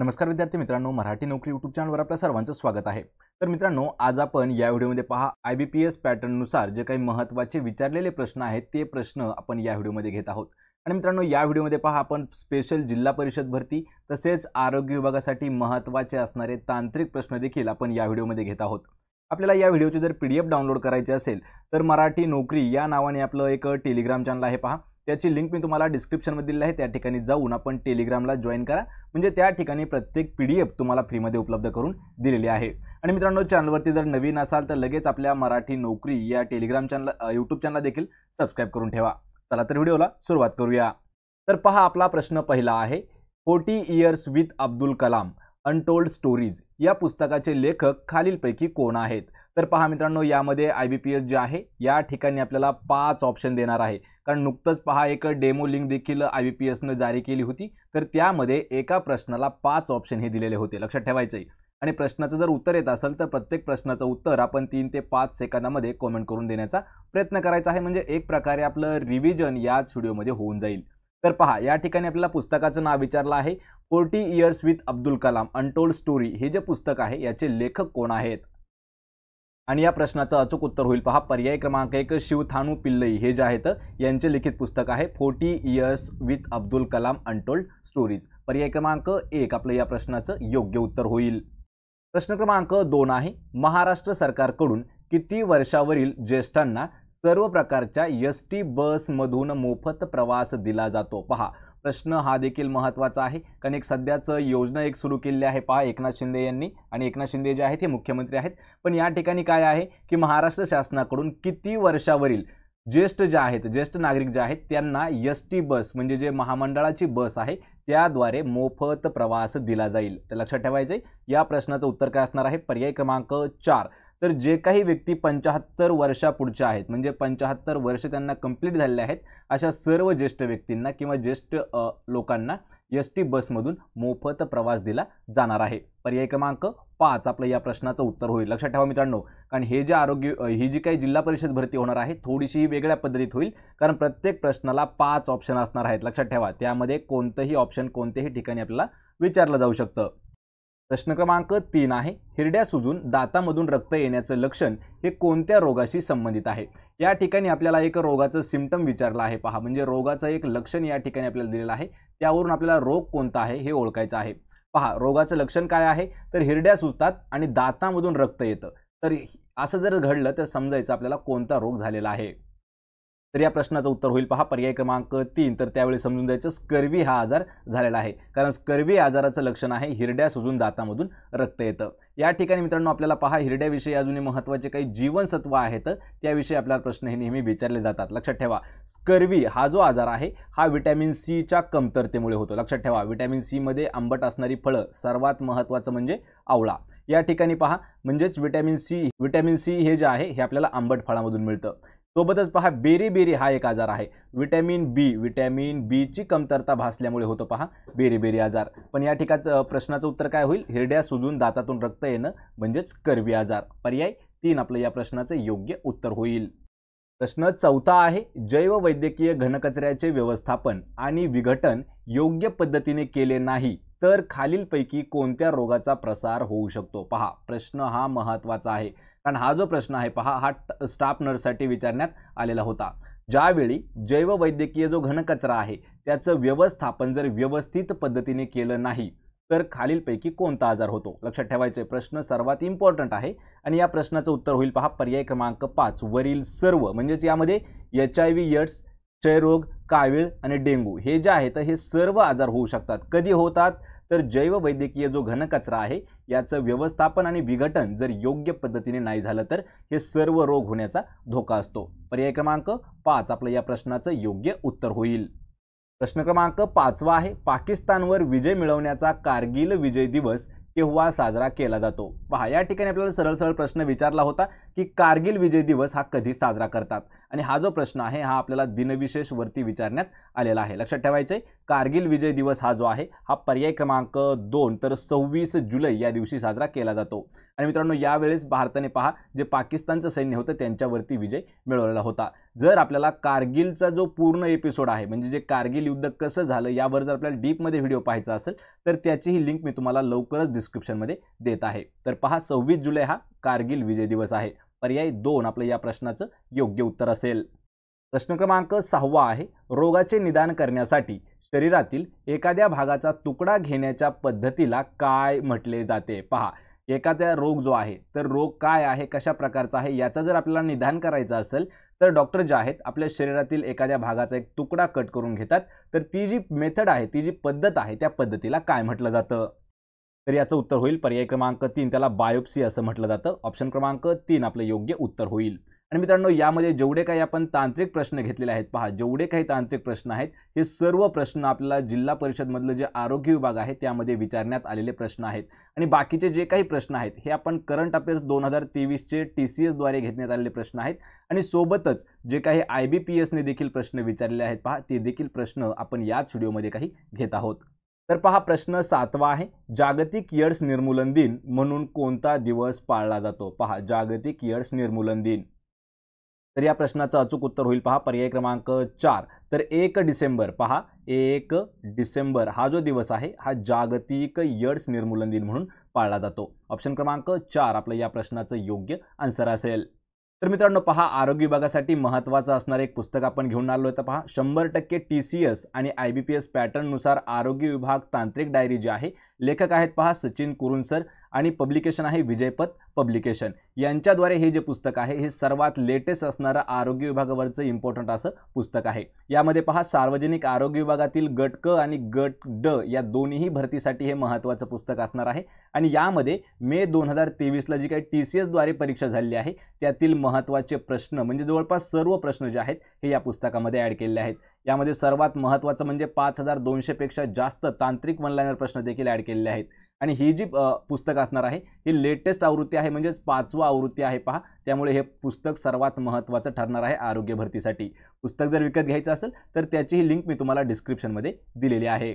नमस्कार विद्यार्थी मित्रांनो मराठी नोकरी युट्यूब चॅनलवर आपल्या सर्वांचं स्वागत आहे तर मित्रांनो आज आपण या व्हिडिओमध्ये पहा आय बी पी एस पॅटर्ननुसार जे काही महत्त्वाचे विचारलेले प्रश्न आहेत ते प्रश्न आपण या व्हिडिओमध्ये घेत आहोत आणि मित्रांनो या व्हिडिओमध्ये पहा आपण स्पेशल जिल्हा परिषद भरती तसेच आरोग्य विभागासाठी महत्त्वाचे असणारे तांत्रिक प्रश्न देखील आपण या व्हिडिओमध्ये घेत आहोत आपल्याला या व्हिडिओचे जर पी डी एफ डाउनलोड करायचे असेल तर मराठी नोकरी या नावाने आपलं एक टेलिग्राम चॅनल आहे पहा त्याची लिंक मी तुम्हाला डिस्क्रिप्शनमध्ये दिली आहे त्या ठिकाणी जाऊन आपण टेलिग्रामला जॉईन करा म्हणजे त्या ठिकाणी प्रत्येक पी डी एफ तुम्हाला फ्रीमध्ये उपलब्ध करून दिलेली आहे आणि मित्रांनो चॅनलवरती जर नवीन असाल तर लगेच आपल्या मराठी नोकरी या टेलिग्राम चॅनल यूट्यूब चॅनल देखील सबस्क्राईब करून ठेवा चला तर व्हिडिओला सुरुवात करूया तर पहा आपला प्रश्न पहिला आहे forty years with Abdul Kalam untold stories या पुस्तकाचे लेखक खालीलपैकी कोण आहेत तर पहा मित्रांनो यामध्ये आय बी पी एस जे आहे या ठिकाणी आपल्याला पाच ऑप्शन देणार आहे कारण नुकतंच पहा एक डेमो लिंक देखील आय बी पी एसनं जारी केली होती तर त्यामध्ये एका प्रश्नाला पाच ऑप्शन हे दिलेले होते लक्षात ठेवायचं आहे आणि प्रश्नाचं जर उत्तर येत असेल तर प्रत्येक प्रश्नाचं उत्तर आपण तीन ते पाच सेकंदामध्ये कॉमेंट करून देण्याचा प्रयत्न करायचा आहे म्हणजे एक प्रकारे आपलं रिव्हिजन याच व्हिडिओमध्ये होऊन जाईल तर पहा या ठिकाणी आपल्याला पुस्तकाचं नाव विचारलं आहे forty years with Abdul Kalam untold story हे जे पुस्तक आहे याचे लेखक कोण आहेत आणि या प्रश्नाचं अचूक उत्तर होईल पहा पर्याय क्रमांक एक शिवथानू पिल्लई हे जे आहेत यांचे लिखित पुस्तक आहे forty years with Abdul Kalam untold stories पर्याय क्रमांक एक आपलं या प्रश्नाचं योग्य उत्तर होईल प्रश्न क्रमांक दोन आहे महाराष्ट्र सरकारकडून किती वर्षावरील ज्येष्ठांना सर्व प्रकारच्या एस टी बसमधून मोफत प्रवास दिला जातो पहा प्रश्न हा देखील महत्त्वाचा आहे कारण एक सध्याचं योजना एक सुरू केलेली आहे पहा एकनाथ शिंदे यांनी आणि एकनाथ शिंदे जे आहेत हे मुख्यमंत्री आहेत पण या ठिकाणी काय आहे की महाराष्ट्र शासनाकडून किती वर्षावरील ज्येष्ठ जे आहेत ज्येष्ठ नागरिक जे आहेत त्यांना एस टी बस म्हणजे जे महामंडळाची बस आहे त्याद्वारे मोफत प्रवास दिला जाईल तर लक्षात ठेवायचे या प्रश्नाचं उत्तर काय असणार आहे पर्याय क्रमांक चार तर जे काही व्यक्ती पंचाहत्तर वर्षापुढच्या आहेत म्हणजे पंचाहत्तर वर्ष त्यांना कंप्लीट झालेले आहेत अशा सर्व ज्येष्ठ व्यक्तींना किंवा ज्येष्ठ लोकांना एस टी बसमधून मोफत प्रवास दिला जाणार आहे पर्याय क्रमांक पाच आपलं या प्रश्नाचं उत्तर होईल लक्षात ठेवा मित्रांनो कारण हे जे आरोग्य ही जी काही जिल्हा परिषद भरती होणार आहे थोडीशी वेगळ्या पद्धतीत होईल कारण प्रत्येक प्रश्नाला पाच ऑप्शन असणार आहेत लक्षात ठेवा त्यामध्ये कोणतंही ऑप्शन कोणत्याही ठिकाणी आपल्याला विचारलं जाऊ शकतं प्रश्न क्रमांक तीन आहे हिरड्या सुजून दातामधून रक्त येण्याचं लक्षण हे कोणत्या रोगाशी संबंधित आहे या ठिकाणी आपल्याला एक रोगाचं सिम्टम विचारलं आहे पहा म्हणजे रोगाचं एक लक्षण या ठिकाणी आपल्याला दिलेलं आहे त्यावरून आपल्याला रोग कोणता आहे हे ओळखायचं आहे पहा रोगाचं लक्षण काय आहे तर हिरड्या सुजतात आणि दातामधून रक्त येतं तर असं जर घडलं तर समजायचं आपल्याला कोणता रोग झालेला आहे तर या प्रश्नाचं उत्तर होईल पहा पर्याय क्रमांक तीन तर त्यावेळी समजून जायचं स्कर्वी हा आजार झालेला आहे कारण स्कर्वी आजाराचं लक्षण आहे हिरड्या सुजून दातामधून रक्त येतं या ठिकाणी मित्रांनो आपल्याला पहा हिरड्याविषयी अजूनही महत्त्वाचे काही जीवनसत्व आहेत त्याविषयी आपल्याला प्रश्न हे नेहमी विचारले जातात लक्षात ठेवा स्कर्वी हा जो आजार आहे हा विटॅमिन सीच्या कमतरतेमुळे होतो लक्षात ठेवा विटॅमिन सीमध्ये आंबट असणारी फळं सर्वात महत्त्वाचं म्हणजे आवळा या ठिकाणी पहा म्हणजेच विटॅमिन सी विटॅमिन सी हे जे आहे हे आपल्याला आंबट फळामधून मिळतं सोबतच पहा बेरीबेरी हा एक आजार आहे विटॅमिन बी विटॅमिन बीची कमतरता भासल्यामुळे होतो पहा बेरीबेरी आजार पण या ठिकाणचं प्रश्नाचं उत्तर काय होईल हिरड्या सुजून दातातून रक्त येणं म्हणजेच करवी आजार पर्याय तीन आपलं या प्रश्नाचं योग्य उत्तर होईल प्रश्न चौथा आहे वैद्यकीय घनकचऱ्याचे व्यवस्थापन आणि विघटन योग्य पद्धतीने केले नाही तर खालीलपैकी कोणत्या रोगाचा प्रसार होऊ शकतो पहा प्रश्न हा महत्त्वाचा आहे कारण हा जो प्रश्न आहे पहा हा स्टाफ नर्ससाठी विचारण्यात आलेला होता ज्यावेळी जैववैद्यकीय जो घनकचरा आहे त्याचं व्यवस्थापन जर व्यवस्थित पद्धतीने केलं नाही तर खालीलपैकी कोणता आजार होतो लक्षात ठेवायचे प्रश्न सर्वात इम्पॉर्टंट आहे आणि या प्रश्नाचं उत्तर होईल पहा पर्याय क्रमांक पाच वरील सर्व म्हणजेच यामध्ये एच आय व्ही एड्स क्षयरोग कावीळ आणि डेंगू हे जे आहेत हे सर्व आजार होऊ शकतात कधी होतात तर जैववैद्यकीय जो घनकचरा आहे याचं व्यवस्थापन आणि विघटन जर योग्य पद्धतीने नाही झालं तर हे सर्व रोग होण्याचा धोका असतो पर्याय क्रमांक पाच आपलं या प्रश्नाचं योग्य उत्तर होईल प्रश्न क्रमांक पाचवा आहे पाकिस्तानवर विजय मिळवण्याचा कारगिल विजय दिवस केव्हा साजरा केला जातो पहा या ठिकाणी आपल्याला सरळ सरळ प्रश्न विचारला होता की कारगिल विजय दिवस हा कधी साजरा करतात आणि हा जो प्रश्न आहे हा आपल्याला दिनविशेष वरती विचारण्यात आलेला आहे लक्षात ठेवायचं आहे कारगिल विजय दिवस हा जो आहे हा पर्याय क्रमांक दोन तर सव्वीस जुलै या दिवशी साजरा केला जातो आणि मित्रांनो यावेळेस भारताने पहा जे पाकिस्तानचं सैन्य होतं त्यांच्यावरती विजय मिळवलेला होता जर आपल्याला कारगिलचा जो पूर्ण एपिसोड आहे म्हणजे जे कारगिल युद्ध कसं झालं यावर जर आपल्याला डीपमध्ये व्हिडिओ पाहायचा असेल तर त्याचीही लिंक मी तुम्हाला लवकरच डिस्क्रिप्शनमध्ये देत आहे तर पहा सव्वीस जुलै हा कारगिल विजय दिवस आहे पर्याय दोन आपलं या प्रश्नाचं योग्य उत्तर असेल प्रश्न क्रमांक सहावा आहे रोगाचे निदान करण्यासाठी शरीरातील एखाद्या भागाचा तुकडा घेण्याच्या पद्धतीला काय म्हटले जाते पहा एखाद्या रोग जो आहे तर रोग काय आहे कशा प्रकारचा आहे याचं जर आपल्याला निदान करायचं असेल तर डॉक्टर जे आहेत आपल्या शरीरातील एखाद्या भागाचा एक तुकडा कट करून घेतात तर ती जी मेथड आहे ती जी पद्धत आहे त्या पद्धतीला काय म्हटलं जातं तर याचं उत्तर होईल पर्याय क्रमांक तीन त्याला बायोप्सी असं म्हटलं जातं ऑप्शन क्रमांक तीन आपलं योग्य उत्तर होईल आणि मित्रांनो यामध्ये जेवढे काही आपण तांत्रिक प्रश्न घेतलेले आहेत पहा जेवढे काही तांत्रिक प्रश्न आहेत हे सर्व प्रश्न आपल्याला जिल्हा परिषदमधलं जे आरोग्य विभाग आहे त्यामध्ये विचारण्यात आलेले प्रश्न आहेत आणि बाकीचे जे काही प्रश्न आहेत हे आपण करंट अफेअर्स दोन हजार तेवीसचे टी सी एसद्वारे घेण्यात आलेले प्रश्न आहेत आणि सोबतच जे काही आय बी पी एसने देखील प्रश्न विचारलेले आहेत पहा ते देखील प्रश्न आपण याच व्हिडिओमध्ये काही घेत आहोत तर पहा प्रश्न सातवा आहे जागतिक यड्स निर्मूलन दिन म्हणून कोणता दिवस पाळला जातो पहा जागतिक यड्स निर्मूलन दिन तर या प्रश्नाचं अचूक उत्तर होईल पहा पर्याय क्रमांक चार तर एक डिसेंबर पहा एक डिसेंबर हा जो दिवस आहे हा जागतिक यड्स निर्मूलन दिन म्हणून पाळला जातो ऑप्शन क्रमांक चार आपलं या प्रश्नाचं योग्य आन्सर असेल तर मित्रांनो पहा आरोग्य विभागासाठी महत्त्वाचं असणारं एक पुस्तक आपण घेऊन आलो तर पहा शंभर टक्के टी सी एस आणि आय बी पी एस पॅटर्ननुसार आरोग्य विभाग तांत्रिक डायरी जी आहे लेखक आहेत पहा सचिन कुरुंसर आणि पब्लिकेशन आहे विजयपथ पब्लिकेशन यांच्याद्वारे हे जे पुस्तक आहे हे सर्वात लेटेस्ट असणारं आरोग्य विभागावरचं इम्पॉर्टंट असं पुस्तक आहे यामध्ये पहा सार्वजनिक आरोग्य विभागातील गट क आणि गट ड या दोन्हीही भरतीसाठी हे महत्त्वाचं पुस्तक असणार आहे आणि यामध्ये मे दोन हजार तेवीसला जी काही टी सी एसद्वारे परीक्षा झालेली आहे त्यातील महत्त्वाचे प्रश्न म्हणजे जवळपास सर्व प्रश्न जे आहेत हे या पुस्तकामध्ये ॲड केलेले आहेत यामध्ये सर्वात महत्त्वाचं म्हणजे पाच हजार दोनशेपेक्षा जास्त तांत्रिक वनलायनर प्रश्न देखील ॲड केलेले आहेत आणि ही जी पुस्तक असणार आहे ही लेटेस्ट आवृत्ती आहे म्हणजेच पाचवा आवृत्ती आहे पहा त्यामुळे हे पुस्तक सर्वात महत्त्वाचं ठरणार आहे आरोग्य भरतीसाठी पुस्तक जर विकत घ्यायचं असेल तर त्याचीही लिंक मी तुम्हाला डिस्क्रिप्शनमध्ये दिलेली आहे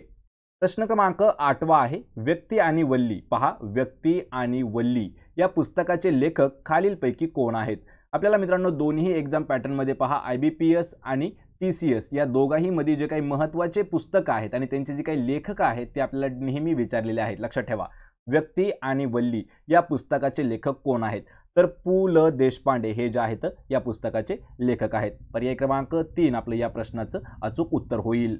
प्रश्न क्रमांक आठवा आहे व्यक्ती आणि वल्ली पहा व्यक्ती आणि वल्ली या पुस्तकाचे लेखक खालीलपैकी कोण आहेत आपल्याला मित्रांनो दोन्ही एक्झाम पॅटर्नमध्ये पहा आय बी पी एस आणि पी सी एस या दोघांहीमध्ये जे काही महत्त्वाचे पुस्तकं आहेत आणि त्यांचे जे काही लेखक आहेत ते आपल्याला नेहमी विचारलेले आहेत लक्षात ठेवा व्यक्ती आणि वल्ली या पुस्तकाचे लेखक कोण आहेत तर पु ल देशपांडे हे जे आहेत या पुस्तकाचे लेखक आहेत पर्याय क्रमांक तीन आपलं या प्रश्नाचं अचूक उत्तर होईल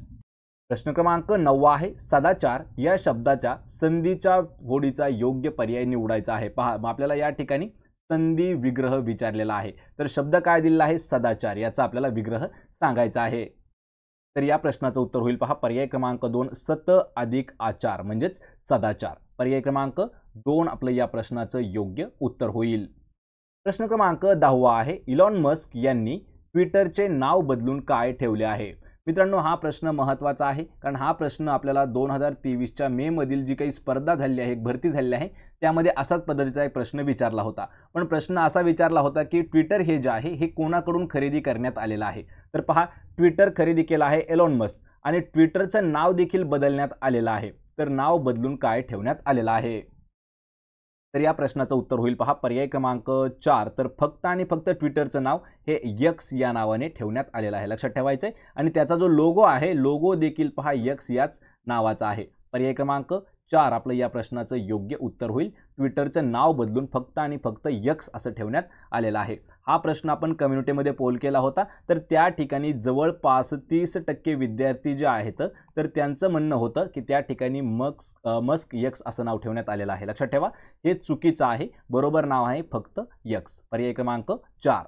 प्रश्न क्रमांक नववा आहे सदाचार या शब्दाच्या संधीच्या होडीचा योग्य पर्याय निवडायचा आहे पहा मग आपल्याला या ठिकाणी संधी विग्रह विचारलेला आहे तर शब्द काय दिलेला आहे सदाचार याचा आपल्याला विग्रह सांगायचा आहे तर या प्रश्नाचं उत्तर होईल पहा पर्याय क्रमांक दोन सत अधिक आचार म्हणजेच सदाचार पर्याय क्रमांक दोन आपलं या प्रश्नाचं योग्य उत्तर होईल प्रश्न क्रमांक दहावा आहे इलॉन मस्क यांनी ट्विटरचे नाव बदलून काय ठेवले आहे मित्रांनो हा प्रश्न महत्त्वाचा आहे कारण हा प्रश्न आपल्याला दोन हजार तेवीसच्या मेमधील जी काही स्पर्धा झाली आहे भरती झाली आहे त्यामध्ये असाच पद्धतीचा एक प्रश्न विचारला होता पण प्रश्न असा विचारला होता की ट्विटर हे जे आहे हे कोणाकडून खरेदी करण्यात आलेलं आहे तर पहा ट्विटर खरेदी केला आहे एलॉन मस्क आणि ट्विटरचं नाव देखील बदलण्यात आलेलं आहे तर नाव बदलून काय ठेवण्यात आलेलं आहे तर या प्रश्नाचं उत्तर होईल पहा पर्याय क्रमांक चार तर फक्त आणि फक्त ट्विटरचं नाव हे यक्स या नावाने ठेवण्यात आलेलं आहे लक्षात ठेवायचं आहे आणि त्याचा जो लोगो आहे लोगो देखील पहा यक्स याच नावाचा आहे पर्याय क्रमांक चार आपलं या प्रश्नाचं योग्य उत्तर होईल ट्विटरचं नाव बदलून फक्त आणि फक्त यक्स असं ठेवण्यात आलेलं आहे हा प्रश्न आपण कम्युनिटीमध्ये पोल केला होता तर त्या ठिकाणी जवळपास तीस टक्के विद्यार्थी जे आहेत तर त्यांचं म्हणणं होतं की त्या ठिकाणी मक्स मस्क यक्स असं नाव ठेवण्यात आलेलं आहे लक्षात ठेवा हे चुकीचं आहे बरोबर नाव आहे फक्त यक्स पर्याय क्रमांक चार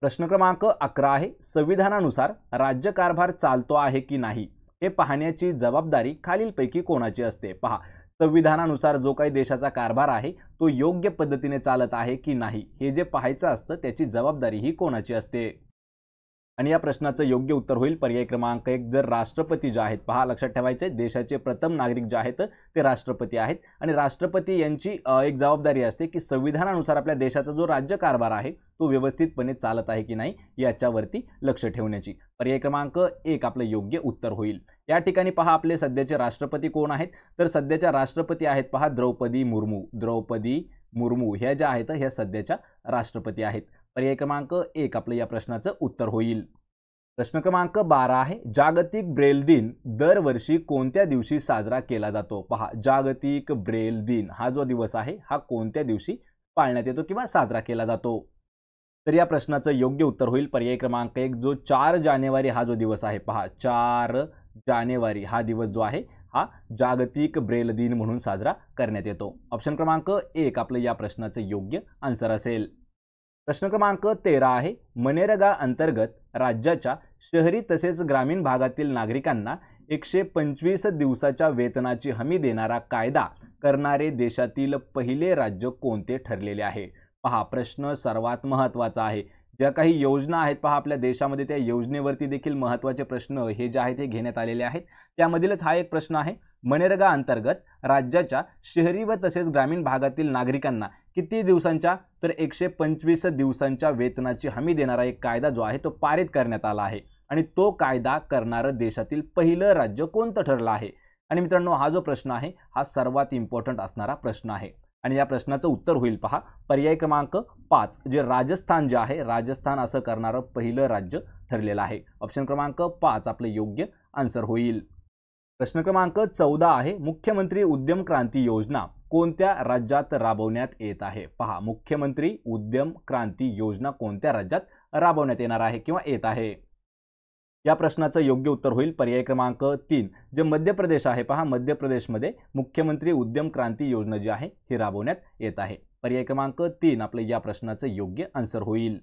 प्रश्न क्रमांक अकरा आहे संविधानानुसार राज्यकारभार चालतो आहे की नाही हे पाहण्याची जबाबदारी खालीलपैकी कोणाची असते पहा संविधानानुसार जो काही देशाचा कारभार आहे तो योग्य पद्धतीने चालत आहे की नाही हे जे पाहायचं असतं त्याची जबाबदारी ही कोणाची असते आणि या प्रश्नाचं योग्य उत्तर होईल पर्याय क्रमांक एक जर राष्ट्रपती जे आहेत पहा लक्षात ठेवायचे देशाचे प्रथम नागरिक जे आहेत ते राष्ट्रपती आहेत आणि राष्ट्रपती यांची एक जबाबदारी असते की संविधानानुसार आपल्या देशाचा जो राज्यकारभार आहे तो व्यवस्थितपणे चालत आहे की नाही याच्यावरती लक्ष ठेवण्याची पर्याय क्रमांक एक आपलं योग्य उत्तर होईल या ठिकाणी पहा आपले सध्याचे राष्ट्रपती कोण आहेत तर सध्याच्या राष्ट्रपती आहेत पहा द्रौपदी मुर्मू द्रौपदी मुर्मू ह्या ज्या आहेत ह्या सध्याच्या राष्ट्रपती आहेत पर्याय क्रमांक एक आपलं या प्रश्नाचं उत्तर होईल प्रश्न क्रमांक बारा आहे जागतिक ब्रेल दिन दरवर्षी कोणत्या दिवशी साजरा केला जातो पहा जागतिक ब्रेल दिन हा जो दिवस आहे हा कोणत्या दिवशी पाळण्यात येतो किंवा साजरा केला जातो तर या प्रश्नाचं योग्य उत्तर होईल पर्याय क्रमांक एक जो चार जानेवारी हा जो दिवस आहे पहा चार जानेवारी हा दिवस जो आहे हा जागतिक ब्रेल दिन म्हणून साजरा करण्यात येतो ऑप्शन क्रमांक एक आपलं या प्रश्नाचं योग्य आन्सर असेल प्रश्न क्रमांक तेरा आहे मनेरगा अंतर्गत राज्याच्या शहरी तसेच ग्रामीण भागातील नागरिकांना एकशे पंचवीस दिवसाच्या वेतनाची हमी देणारा कायदा करणारे देशातील पहिले राज्य कोणते ठरलेले आहे पहा प्रश्न सर्वात महत्त्वाचा आहे ज्या काही योजना आहेत पहा आपल्या देशामध्ये त्या योजनेवरती देखील महत्त्वाचे प्रश्न हे जे आहेत हे घेण्यात आलेले आहेत त्यामधीलच हा एक प्रश्न आहे मनेरगा अंतर्गत राज्याच्या शहरी व तसेच ग्रामीण भागातील नागरिकांना किती दिवसांच्या तर एकशे पंचवीस दिवसांच्या वेतनाची हमी देणारा एक कायदा जो आहे तो पारित करण्यात आला आहे आणि तो कायदा करणारं देशातील पहिलं राज्य कोणतं ठरलं आहे आणि मित्रांनो हा जो प्रश्न आहे हा सर्वात इम्पॉर्टंट असणारा प्रश्न आहे आणि या प्रश्नाचं उत्तर होईल पहा पर्याय क्रमांक पाच जे राजस्थान जे आहे राजस्थान असं करणारं पहिलं राज्य ठरलेलं आहे ऑप्शन क्रमांक पाच आपलं योग्य आन्सर होईल प्रश्न क्रमांक चौदा आहे मुख्यमंत्री उद्यम क्रांती योजना कोणत्या राज्यात राबवण्यात येत आहे पहा मुख्यमंत्री उद्यम क्रांती योजना कोणत्या राज्यात राबवण्यात येणार आहे किंवा येत आहे या प्रश्नाचं योग्य उत्तर होईल पर्याय क्रमांक तीन जे मध्य प्रदेश आहे पहा मध्य प्रदेशमध्ये मुख्यमंत्री उद्यम क्रांती योजना जी आहे ही राबवण्यात येत आहे पर्याय क्रमांक तीन आपलं या प्रश्नाचं योग्य आन्सर होईल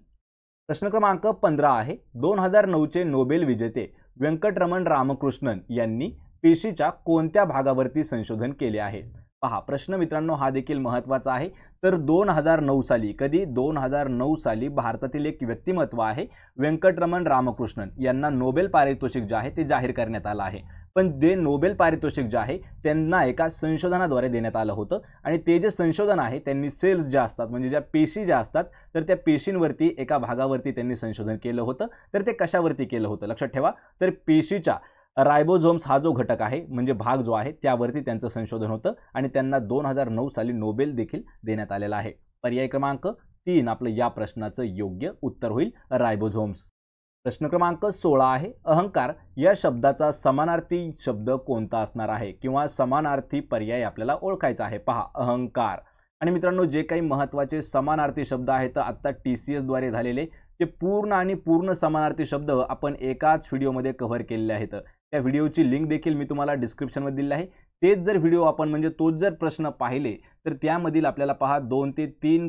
प्रश्न क्रमांक पंधरा आहे दोन हजार नऊचे नोबेल विजेते व्यंकटरमण रामकृष्णन यांनी पेशीच्या कोणत्या भागावरती संशोधन केले आहे पहा प्रश्न मित्रांनो हा देखील महत्त्वाचा आहे तर दोन हजार नऊ साली कधी दोन हजार नऊ साली भारतातील एक व्यक्तिमत्व आहे व्यंकटरमण रामकृष्णन यांना नोबेल पारितोषिक जे आहे ते जाहीर करण्यात आलं आहे पण ते नोबेल पारितोषिक जे आहे त्यांना एका संशोधनाद्वारे देण्यात आलं होतं आणि ते जे संशोधन आहे त्यांनी सेल्स ज्या असतात म्हणजे ज्या पेशी ज्या असतात तर त्या पेशींवरती एका भागावरती त्यांनी संशोधन केलं होतं तर ते कशावरती केलं होतं लक्षात ठेवा तर पेशीच्या रायबोझोम्स हा जो घटक आहे म्हणजे भाग जो आहे त्यावरती त्यांचं संशोधन होतं आणि त्यांना दोन हजार नऊ साली नोबेल देखील देण्यात आलेला आहे पर्याय क्रमांक तीन आपलं या प्रश्नाचं योग्य उत्तर होईल रायबोझोम्स प्रश्न क्रमांक सोळा आहे अहंकार या शब्दाचा समानार्थी शब्द कोणता असणार आहे किंवा समानार्थी पर्याय आपल्याला ओळखायचा आहे पहा अहंकार आणि मित्रांनो जे काही महत्त्वाचे समानार्थी शब्द आहेत आत्ता टी सी एसद्वारे झालेले ते पूर्ण आणि पूर्ण समानार्थी शब्द आपण एकाच व्हिडिओमध्ये कव्हर केलेले आहेत त्या व्हिडिओची लिंक देखील मी तुम्हाला डिस्क्रिप्शनमध्ये दिली आहे तेच जर व्हिडिओ आपण म्हणजे तोच जर प्रश्न पाहिले तर त्यामधील आपल्याला पहा दोन ते तीन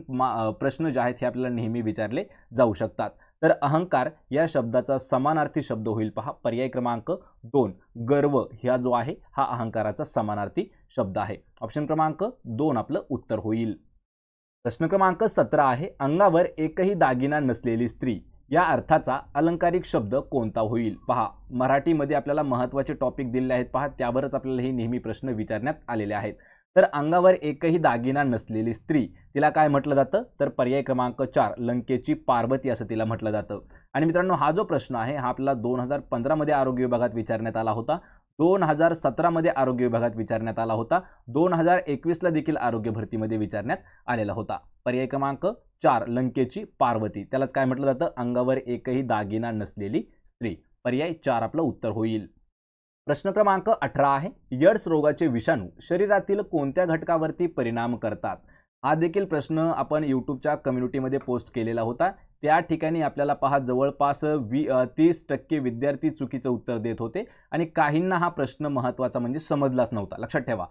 प्रश्न जे आहेत हे आपल्याला नेहमी विचारले जाऊ शकतात तर अहंकार या शब्दाचा समानार्थी शब्द होईल पहा पर्याय क्रमांक दोन गर्व ह्या जो आहे हा अहंकाराचा समानार्थी शब्द आहे ऑप्शन क्रमांक दोन आपलं उत्तर होईल प्रश्न क्रमांक सतरा आहे अंगावर एकही दागिना नसलेली स्त्री या अर्थाचा अलंकारिक शब्द कोणता होईल पहा मराठीमध्ये आपल्याला महत्त्वाचे टॉपिक दिलेले आहेत पहा त्यावरच आपल्याला हे नेहमी प्रश्न विचारण्यात आलेले आहेत तर अंगावर एकही दागिना नसलेली स्त्री तिला काय म्हटलं जातं तर पर्याय क्रमांक चार लंकेची पार्वती असं तिला म्हटलं जातं आणि मित्रांनो हा जो प्रश्न आहे हा आपला दोन हजार पंधरामध्ये आरोग्य विभागात विचारण्यात आला होता दोन हजार सतरामध्ये आरोग्य विभागात विचारण्यात आला होता दोन हजार एकवीसला देखील आरोग्य भरतीमध्ये विचारण्यात आलेला होता पर्याय क्रमांक चार लंकेची पार्वती त्यालाच काय म्हटलं जातं अंगावर एकही दागिना नसलेली स्त्री पर्याय चार आपलं उत्तर होईल प्रश्न क्रमांक अठरा आहे यड्स रोगाचे विषाणू शरीरातील कोणत्या घटकावरती परिणाम करतात हा देखील प्रश्न आपण यूट्यूबच्या कम्युनिटीमध्ये पोस्ट केलेला होता त्या ठिकाणी आपल्याला पहा जवळपास वी तीस टक्के विद्यार्थी चुकीचं उत्तर देत होते आणि काहींना हा प्रश्न महत्त्वाचा म्हणजे समजलाच नव्हता लक्षात ठेवा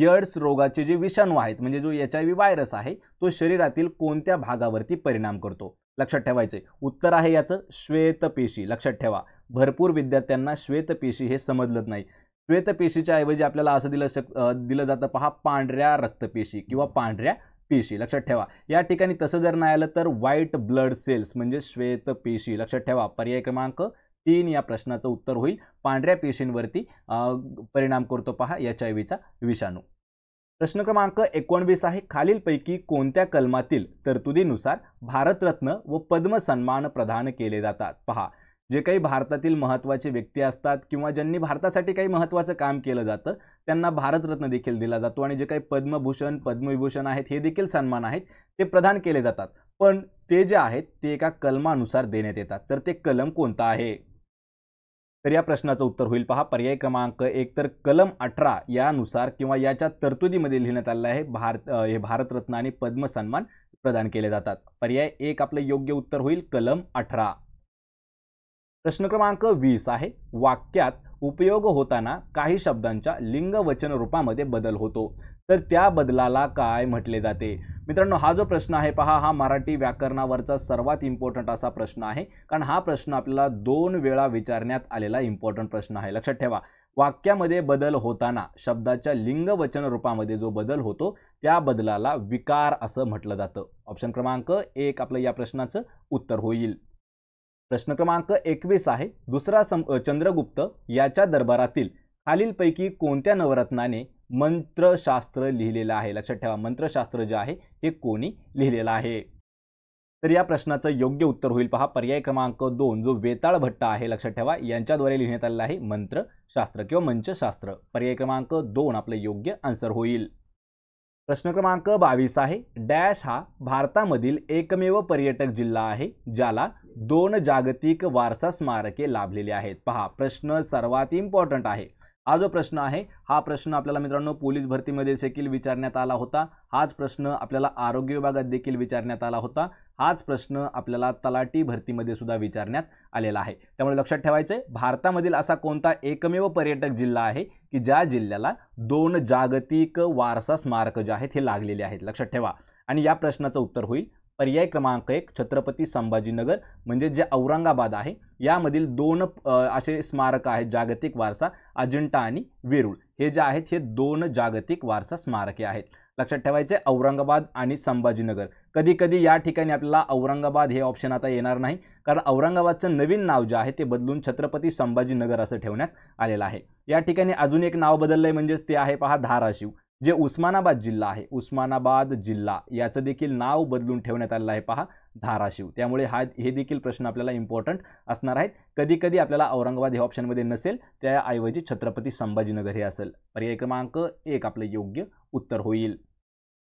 यड्स रोगाचे जे विषाणू आहेत म्हणजे जो एच आय व्ही व्हायरस आहे तो शरीरातील कोणत्या भागावरती परिणाम करतो लक्षात ठेवायचे उत्तर आहे याचं श्वेतपेशी लक्षात ठेवा भरपूर विद्यार्थ्यांना श्वेतपेशी हे समजलंच नाही श्वेतपेशीच्या ऐवजी आपल्याला असं दिलं शक दिलं जातं पहा पांढऱ्या रक्तपेशी किंवा पांढऱ्या पेशी लक्षात ठेवा या ठिकाणी तसं जर नाही आलं तर व्हाईट ब्लड सेल्स म्हणजे श्वेत पेशी लक्षात ठेवा पर्याय क्रमांक तीन या प्रश्नाचं उत्तर होईल पांढऱ्या पेशींवरती परिणाम करतो पहा एच आय व्हीचा विषाणू प्रश्न क्रमांक एकोणवीस आहे खालीलपैकी कोणत्या कलमातील तरतुदीनुसार भारतरत्न व पद्म सन्मान प्रदान केले जातात पहा जे काही भारतातील महत्त्वाचे व्यक्ती असतात किंवा ज्यांनी भारतासाठी काही महत्त्वाचं काम केलं जातं त्यांना भारतरत्न देखील दिला जातो आणि जे काही पद्मभूषण पद्मविभूषण आहेत हे देखील सन्मान आहेत ते प्रदान केले जातात पण ते जे आहेत ते एका कलमानुसार देण्यात येतात तर ते कलम कोणता आहे तर या प्रश्नाचं उत्तर होईल पहा पर्याय क्रमांक एक तर कलम अठरा यानुसार किंवा याच्या तरतुदीमध्ये लिहिण्यात आलेलं आहे भारत हे भारतरत्न आणि पद्मसन्मान प्रदान केले जातात पर्याय एक आपलं योग्य उत्तर होईल कलम अठरा प्रश्न क्रमांक वीस आहे वाक्यात उपयोग होताना काही शब्दांच्या लिंग वचन रूपामध्ये बदल होतो तर त्या बदलाला काय म्हटले जाते मित्रांनो हा जो प्रश्न आहे पहा हा मराठी व्याकरणावरचा सर्वात इम्पॉर्टंट असा प्रश्न आहे कारण हा प्रश्न आपल्याला दोन वेळा विचारण्यात आलेला इम्पॉर्टंट प्रश्न आहे लक्षात ठेवा वाक्यामध्ये बदल होताना शब्दाच्या लिंग वचन रूपामध्ये जो बदल होतो त्या बदलाला विकार असं म्हटलं जातं ऑप्शन क्रमांक एक आपलं या प्रश्नाचं उत्तर होईल प्रश्न क्रमांक एकवीस आहे दुसरा सम चंद्रगुप्त याच्या दरबारातील खालीलपैकी कोणत्या नवरत्नाने मंत्रशास्त्र लिहिलेलं आहे लक्षात ठेवा मंत्रशास्त्र जे आहे हे कोणी लिहिलेलं आहे तर या प्रश्नाचं योग्य उत्तर होईल पहा पर्याय क्रमांक दोन जो वेताळ भट्ट आहे लक्षात ठेवा यांच्याद्वारे लिहिण्यात आलेला आहे मंत्रशास्त्र किंवा मंचशास्त्र पर्याय क्रमांक दोन आपलं योग्य आन्सर होईल प्रश्न क्रमांक बावीस आहे डॅश हा भारतामधील एकमेव पर्यटक जिल्हा आहे ज्याला दोन जागतिक वारसा स्मारके लाभलेली आहेत पहा प्रश्न सर्वात इम्पॉर्टंट आहे हा जो प्रश्न आहे हा प्रश्न आपल्याला मित्रांनो पोलीस भरतीमध्ये देखील विचारण्यात आला होता हाच प्रश्न आपल्याला आरोग्य विभागात देखील विचारण्यात आला होता हाच प्रश्न आपल्याला तलाटी भरतीमध्ये सुद्धा विचारण्यात आलेला आहे त्यामुळे लक्षात ठेवायचं आहे भारतामधील असा कोणता एकमेव पर्यटक जिल्हा आहे की ज्या जिल्ह्याला दोन जागतिक वारसा स्मारक जे आहेत हे लागलेले आहेत लक्षात ठेवा आणि या प्रश्नाचं उत्तर होईल पर्याय क्रमांक एक छत्रपती संभाजीनगर म्हणजे जे औरंगाबाद आहे यामधील दोन असे स्मारक आहेत जागतिक वारसा अजिंठा आणि वेरूळ हे जे आहेत हे दोन जागतिक वारसा स्मारके आहेत लक्षात ठेवायचे औरंगाबाद आणि संभाजीनगर कधी कधी या ठिकाणी आपल्याला औरंगाबाद हे ऑप्शन आता येणार नाही कारण औरंगाबादचं नवीन नाव जे आहे ते बदलून छत्रपती संभाजीनगर असं ठेवण्यात आलेलं आहे या ठिकाणी अजून एक नाव बदललं आहे म्हणजेच ते आहे पहा धाराशिव जे उस्मानाबाद जिल्हा आहे उस्मानाबाद जिल्हा याचं देखील नाव बदलून ठेवण्यात आलेलं आहे पहा धाराशिव त्यामुळे हा हे देखील प्रश्न आपल्याला इम्पॉर्टंट असणार आहेत कधी कधी आपल्याला औरंगाबाद हे ऑप्शनमध्ये नसेल त्याऐवजी छत्रपती संभाजीनगर हे असेल पर्याय क्रमांक एक आपलं योग्य उत्तर होईल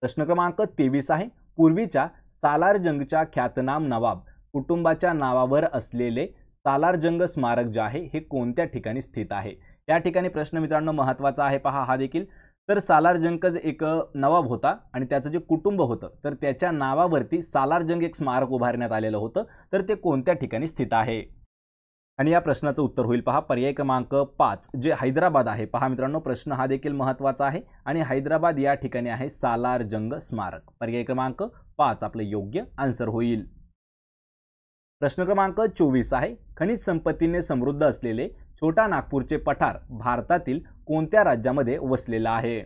प्रश्न क्रमांक तेवीस आहे पूर्वीच्या सालार जंगच्या ख्यातनाम नवाब कुटुंबाच्या नावावर असलेले सालार जंग स्मारक जे आहे हे कोणत्या ठिकाणी स्थित आहे या ठिकाणी प्रश्न मित्रांनो महत्त्वाचा आहे पहा हा देखील तर सालार जंगच एक नवाब होता आणि त्याचं जे कुटुंब होतं तर त्याच्या नावावरती सालार जंग एक स्मारक उभारण्यात आलेलं होतं तर ते कोणत्या ठिकाणी स्थित आहे आणि या प्रश्नाचं उत्तर होईल पहा पर्याय क्रमांक पाच जे हैदराबाद आहे पहा मित्रांनो प्रश्न हा देखील महत्त्वाचा आहे आणि हैदराबाद या ठिकाणी आहे सालार जंग स्मारक पर्याय क्रमांक पाच आपलं योग्य आन्सर होईल प्रश्न क्रमांक चोवीस आहे खनिज संपत्तीने समृद्ध असलेले छोटा नागपूरचे पठार भारतातील कोणत्या राज्यामध्ये वसलेला आहे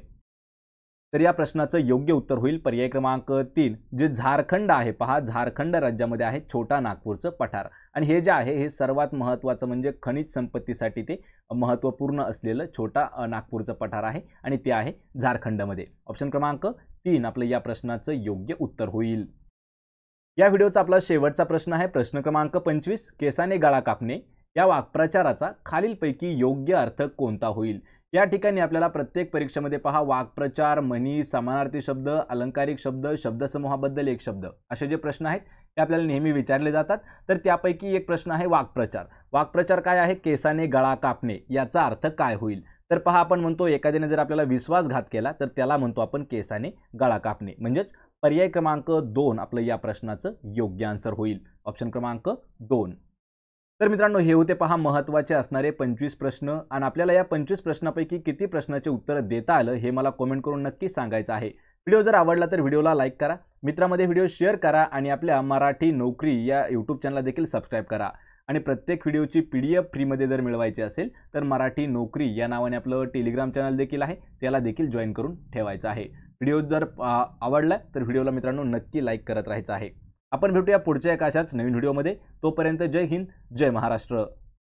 तर या प्रश्नाचं योग्य उत्तर होईल पर्याय क्रमांक तीन जे झारखंड आहे पहा झारखंड राज्यामध्ये आहे छोटा नागपूरचं पठार आणि हे जे आहे हे सर्वात महत्त्वाचं म्हणजे खनिज संपत्तीसाठी ते महत्त्वपूर्ण असलेलं छोटा नागपूरचं पठार आहे आणि ते आहे झारखंडमध्ये ऑप्शन क्रमांक तीन आपलं या प्रश्नाचं योग्य उत्तर होईल या व्हिडिओचा आपला शेवटचा प्रश्न आहे प्रश्न क्रमांक पंचवीस केसाने गाळा कापणे या वाक्प्रचाराचा खालीलपैकी योग्य अर्थ कोणता होईल या ठिकाणी आपल्याला प्रत्येक परीक्षेमध्ये पहा वाक्प्रचार म्हणी समानार्थी शब्द अलंकारिक शब्द शब्दसमूहाबद्दल एक शब्द असे जे प्रश्न आहेत ते आपल्याला नेहमी विचारले जातात तर त्यापैकी एक प्रश्न आहे वाक्प्रचार वाक्प्रचार काय आहे केसाने गळा कापणे याचा अर्थ काय होईल तर पहा आपण म्हणतो एखाद्याने जर आपल्याला विश्वासघात केला तर त्याला म्हणतो आपण केसाने गळा कापणे म्हणजेच पर्याय क्रमांक दोन आपलं या प्रश्नाचं योग्य आन्सर होईल ऑप्शन क्रमांक दोन तर मित्रांनो हे होते पहा महत्त्वाचे असणारे पंचवीस प्रश्न आणि आपल्याला या पंचवीस प्रश्नापैकी किती प्रश्नाचे उत्तर देता आलं हे मला कॉमेंट करून नक्की सांगायचं आहे व्हिडिओ जर आवडला तर व्हिडिओला लाईक करा मित्रामध्ये व्हिडिओ शेअर करा आणि आपल्या मराठी नोकरी या यूट्यूब चॅनलला देखील सबस्क्राईब करा आणि प्रत्येक व्हिडिओची पी डी एफ फ्रीमध्ये जर मिळवायची असेल तर मराठी नोकरी या नावाने आपलं टेलिग्राम चॅनल देखील आहे त्याला देखील जॉईन करून ठेवायचं आहे व्हिडिओ जर आवडला तर व्हिडिओला मित्रांनो नक्की लाईक करत राहायचं आहे आपण भेटूया पुढच्या एका अशाच नवीन व्हिडिओमध्ये तोपर्यंत जय हिंद जय महाराष्ट्र